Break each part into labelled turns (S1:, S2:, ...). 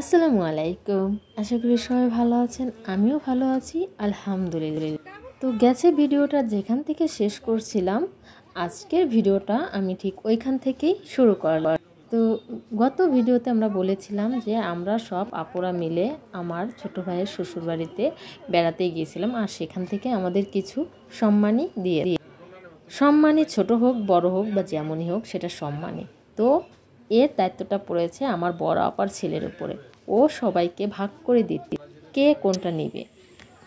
S1: আসসালামু আলাইকুম আশা করি সবাই ভালো আছেন আমিও ভালো আছি আলহামদুলিল্লাহ তো গেছে ভিডিওটা যেখান থেকে শেষ করছিলাম আজকের ভিডিওটা আমি ঠিক ওইখান থেকেই শুরু করলাম তো গত ভিডিওতে আমরা বলেছিলাম যে আমরা সব আপুরা মিলে আমার ছোট ভাইয়ের শ্বশুরবাড়িতে বেড়াতে গিয়েছিলাম আর সেখান থেকে আমাদের কিছু সম্মানই দিয়ে সম্মানই ছোট হোক বড় হোক বা যেমনই হোক সেটা সম্মানই তো এর দায়িত্বটা পড়েছে আমার বড় আপার ছেলের উপরে ও সবাইকে ভাগ করে দিতে কে কোনটা নেবে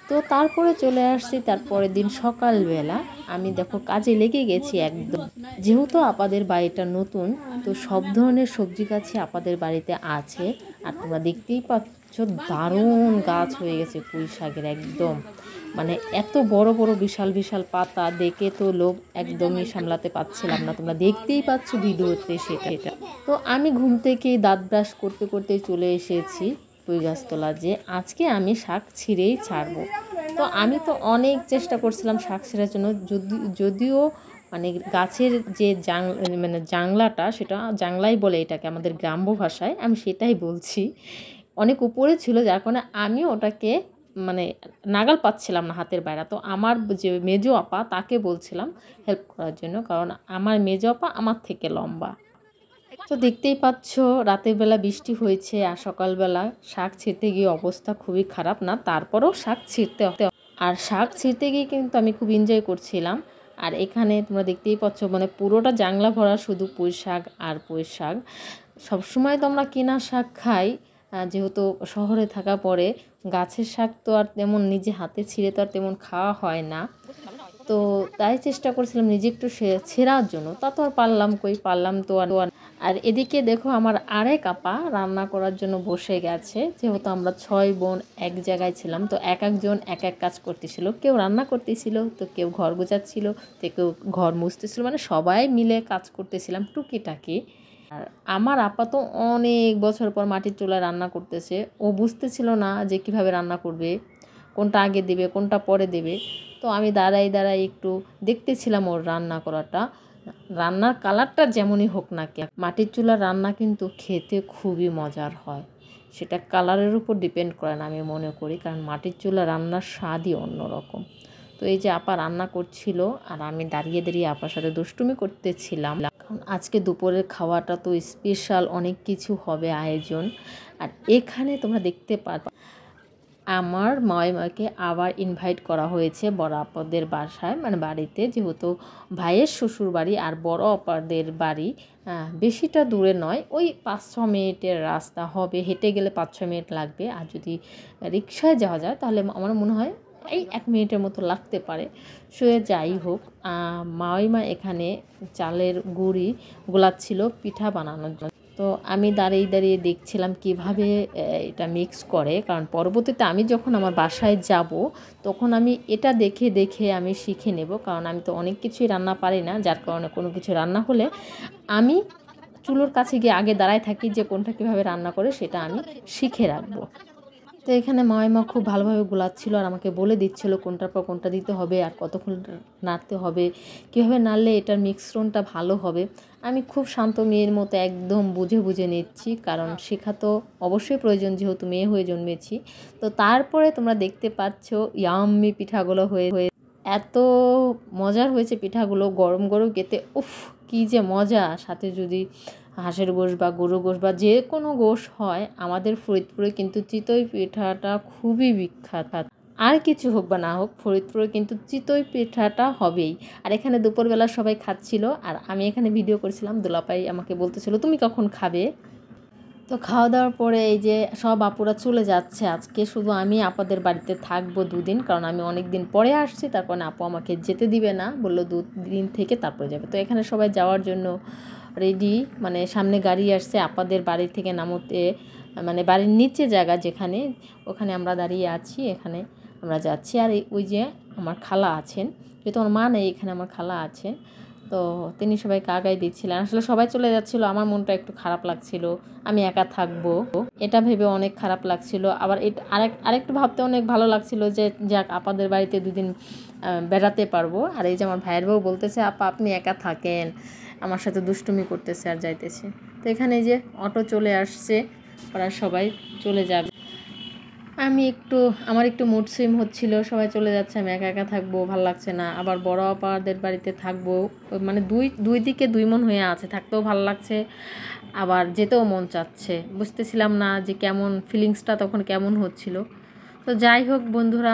S1: তো তারপরে চলে আসছি তারপরের দিন সকালবেলা আমি দেখো কাজে লেগে গেছি একদম যেহেতু আপাদের বাড়িটা নতুন তো সব ধরনের সবজি গাছই আপাদের বাড়িতে আছে আর তোমরা দেখতেই পাচ্ছ প্রচুর দারুণ গাছ হয়ে গেছে পুঁই শাকের একদম মানে এত বড় বড় বিশাল বিশাল পাতা দেখে তো লোক একদমই সামলাতে পারছিলাম না তোমরা দেখতেই পাচ্ছ ভিডিওতে সেটা এটা তো আমি ঘুম থেকে দাঁত ব্রাশ করতে করতে চলে এসেছি পুঁই গাছতলা যে আজকে আমি শাক ছিঁড়েই ছাড়বো তো আমি তো অনেক চেষ্টা করছিলাম শাক ছিঁড়ার জন্য যদি যদিও মানে গাছের যে জাং মানে জাংলাটা সেটা জাংলাই বলে এটাকে আমাদের গ্রাম্য ভাষায় আমি সেটাই বলছি অনেক উপরে ছিল যার কারণে আমি ওটাকে মানে নাগাল পাচ্ছিলাম না হাতের বাইরে তো আমার যে মেজো আপা তাকে বলছিলাম হেল্প করার জন্য কারণ আমার মেজো আপা আমার থেকে লম্বা তো দেখতেই পাচ্ছ রাতের বেলা বৃষ্টি হয়েছে আর সকালবেলা শাক ছিঁড়তে গিয়ে অবস্থা খুবই খারাপ না তারপরেও শাক ছিঁড়তে হতে আর শাক ছিঁড়তে গিয়ে কিন্তু আমি খুব এনজয় করছিলাম আর এখানে তোমরা দেখতেই পাচ্ছ মানে পুরোটা জাংলা ভরা শুধু পুঁই শাক আর পুঁই শাক সবসময় তোমরা কেনা শাক খাই যেহেতু শহরে থাকা পরে গাছের শাক তো আর তেমন নিজে হাতে ছিঁড়ে তো আর তেমন খাওয়া হয় না তো তাই চেষ্টা করছিলাম নিজে একটু ছেঁড়ার জন্য তা তো আর পারলাম কই পারলাম তো আর আর এদিকে দেখো আমার আরেক আপা রান্না করার জন্য বসে গেছে যেহেতু আমরা ছয় বোন এক জায়গায় ছিলাম তো এক একজন এক এক কাজ করতেছিল কেউ রান্না করতেছিল তো কেউ ঘর গোছাচ্ছিল তো কেউ ঘর মুছতেছিল মানে সবাই মিলে কাজ করতেছিলাম টুকিটাকি আর আমার আপাত অনেক বছর পর মাটির চুলায় রান্না করতেছে ও বুঝতেছিল না যে কিভাবে রান্না করবে কোনটা আগে দেবে কোনটা পরে দেবে তো আমি দাঁড়াই দাঁড়াই একটু দেখতেছিলাম ওর রান্না করাটা রান্নার কালারটা যেমনই হোক না কেন মাটির চুলার রান্না কিন্তু খেতে খুবই মজার হয় সেটা কালারের উপর ডিপেন্ড করে না আমি মনে করি কারণ মাটির চুলা রান্নার স্বাদই অন্যরকম তো এই যে আপা রান্না করছিল আর আমি দাঁড়িয়ে দাঁড়িয়ে আপার সাথে দুষ্টুমি করতেছিলাম কারণ আজকে দুপুরের খাওয়াটা তো স্পেশাল অনেক কিছু হবে আয়োজন আর এখানে তোমরা দেখতে পারবা আমার মাকে আবার ইনভাইট করা হয়েছে বড় আপাদের বাসায় মানে বাড়িতে যেহেতু ভাইয়ের শ্বশুর বাড়ি আর বড় আপাদের বাড়ি বেশিটা দূরে নয় ওই পাঁচ ছ মিনিটের রাস্তা হবে হেঁটে গেলে পাঁচ ছ মিনিট লাগবে আর যদি রিক্সায় যাওয়া যায় তাহলে আমার মনে হয় এই এক মিনিটের মতো লাগতে পারে শুয়ে যাই হোক মাওইমা এখানে চালের গুঁড়ি গোলাচ্ছিল পিঠা বানানোর জন্য তো আমি দাঁড়িয়ে দাঁড়িয়ে দেখছিলাম কিভাবে এটা মিক্স করে কারণ পরবর্তীতে আমি যখন আমার বাসায় যাব তখন আমি এটা দেখে দেখে আমি শিখে নেব কারণ আমি তো অনেক কিছুই রান্না পারি না যার কারণে কোনো কিছু রান্না হলে আমি চুলোর কাছে গিয়ে আগে দাঁড়ায় থাকি যে কোনটা কিভাবে রান্না করে সেটা আমি শিখে রাখবো তো এখানে মাইমা খুব ভালোভাবে গোলাচ্ছিল আর আমাকে বলে দিচ্ছিল কোনটার পর কোনটা দিতে হবে আর কতক্ষণ নাড়তে হবে কীভাবে নাড়লে এটার মিশ্রণটা ভালো হবে আমি খুব শান্ত মেয়ের মতো একদম বুঝে বুঝে নিচ্ছি কারণ শেখা তো অবশ্যই প্রয়োজন যেহেতু মেয়ে হয়ে জন্মেছি তো তারপরে তোমরা দেখতে পাচ্ছ ইয়াম্মি পিঠাগুলো হয়ে হয়ে এত মজার হয়েছে পিঠাগুলো গরম গরম খেতে উফ কী যে মজা সাথে যদি হাঁসের গোশ বা গরু গোশ বা যে কোনো গোশ হয় আমাদের ফরিদপুরে কিন্তু চিতই পিঠাটা খুবই বিখ্যাত আর কিছু হোক বা না হোক ফরিদপুরে কিন্তু চিতই পিঠাটা হবেই আর এখানে দুপুরবেলা সবাই খাচ্ছিল আর আমি এখানে ভিডিও করেছিলাম দোলাপাই আমাকে বলতেছিল তুমি কখন খাবে তো খাওয়া দাওয়ার পরে এই যে সব আপুরা চলে যাচ্ছে আজকে শুধু আমি আপাদের বাড়িতে থাকবো দুদিন কারণ আমি অনেক দিন পরে আসছি তার কারণে আপু আমাকে যেতে দিবে না বললো দুদিন থেকে তারপরে যাবে তো এখানে সবাই যাওয়ার জন্য রেডি মানে সামনে গাড়ি আসছে আপাদের বাড়ি থেকে নামতে মানে বাড়ির নিচে জায়গা যেখানে ওখানে আমরা দাঁড়িয়ে আছি এখানে আমরা যাচ্ছি আর ওই যে আমার খালা আছেন যেহেতু আমার মা নেই এখানে আমার খালা আছেন তো তিনি সবাইকে আগায় দিচ্ছিলেন আসলে সবাই চলে যাচ্ছিলো আমার মনটা একটু খারাপ লাগছিল আমি একা থাকবো এটা ভেবে অনেক খারাপ লাগছিল আবার এটা আরেক আরেকটু ভাবতে অনেক ভালো লাগছিল যে যাক আপাদের বাড়িতে দুদিন বেড়াতে পারবো আর এই যে আমার ভাইয়ের বউ বলতেছে আপা আপনি একা থাকেন আমার সাথে দুষ্টুমি করতেছে আর যাইতেছে তো এখানে যে অটো চলে আসছে ওরা সবাই চলে যাবে আমি একটু আমার একটু মুড সুইম হচ্ছিল সবাই চলে যাচ্ছে আমি একা একা থাকবো ভালো লাগছে না আবার বড় আপাদের বাড়িতে থাকবো মানে দুই দুই দিকে দুই মন হয়ে আছে থাকতেও ভালো লাগছে আবার যেতেও মন চাচ্ছে বুঝতেছিলাম না যে কেমন ফিলিংসটা তখন কেমন হচ্ছিল তো যাই হোক বন্ধুরা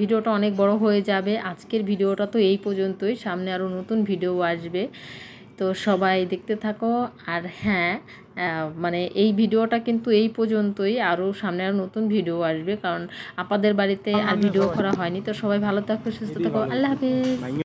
S1: ভিডিওটা অনেক বড় হয়ে যাবে আজকের ভিডিওটা তো এই পর্যন্তই সামনে আরও নতুন ভিডিও আসবে তো সবাই দেখতে থাকো আর হ্যাঁ মানে এই ভিডিওটা কিন্তু এই পর্যন্তই আরও সামনে আরও নতুন ভিডিও আসবে কারণ আপনাদের বাড়িতে আর ভিডিও করা হয়নি তো সবাই ভালো থাকো সুস্থ থাকো আল্লাহ হাফিজ